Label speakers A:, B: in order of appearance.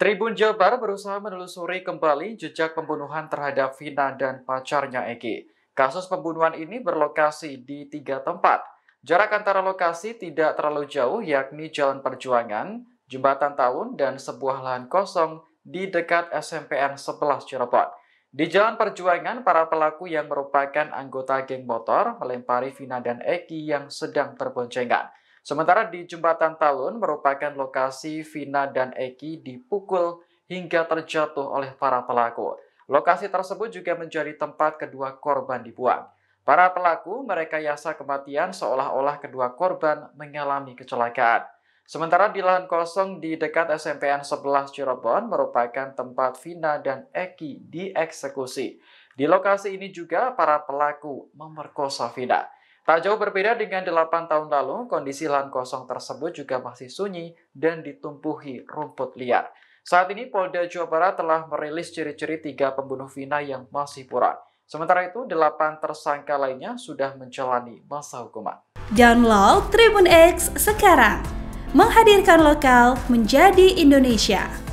A: Tribun Jabar berusaha menelusuri kembali jejak pembunuhan terhadap Vina dan pacarnya Eki. Kasus pembunuhan ini berlokasi di tiga tempat. Jarak antara lokasi tidak terlalu jauh yakni Jalan Perjuangan, Jembatan Tahun, dan sebuah lahan kosong di dekat SMPN 11 Cirebon. Di Jalan Perjuangan, para pelaku yang merupakan anggota geng motor melempari Vina dan Eki yang sedang berboncengan. Sementara di Jembatan Talun merupakan lokasi Vina dan Eki dipukul hingga terjatuh oleh para pelaku. Lokasi tersebut juga menjadi tempat kedua korban dibuang. Para pelaku mereka yasa kematian seolah-olah kedua korban mengalami kecelakaan. Sementara di lahan kosong di dekat SMPN 11 Cirebon merupakan tempat Vina dan Eki dieksekusi. Di lokasi ini juga para pelaku memerkosa Vina. Tak jauh berbeda dengan delapan tahun lalu, kondisi lahan kosong tersebut juga masih sunyi dan ditumpuhi rumput liar. Saat ini Polda Jawa Barat telah merilis ciri-ciri tiga pembunuh vina yang masih pura. Sementara itu, delapan tersangka lainnya sudah menjalani masa hukuman.
B: Download Tribun X sekarang, menghadirkan lokal menjadi Indonesia.